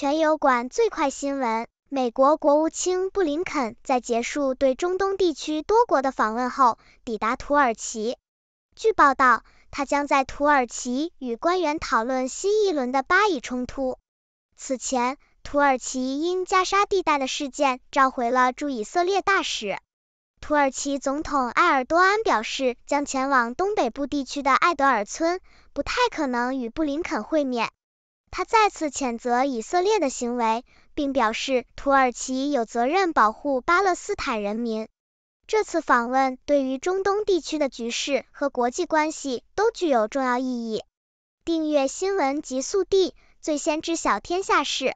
全油管最快新闻：美国国务卿布林肯在结束对中东地区多国的访问后抵达土耳其。据报道，他将在土耳其与官员讨论新一轮的巴以冲突。此前，土耳其因加沙地带的事件召回了驻以色列大使。土耳其总统埃尔多安表示，将前往东北部地区的艾德尔村，不太可能与布林肯会面。他再次谴责以色列的行为，并表示土耳其有责任保护巴勒斯坦人民。这次访问对于中东地区的局势和国际关系都具有重要意义。订阅新闻极速递，最先知晓天下事。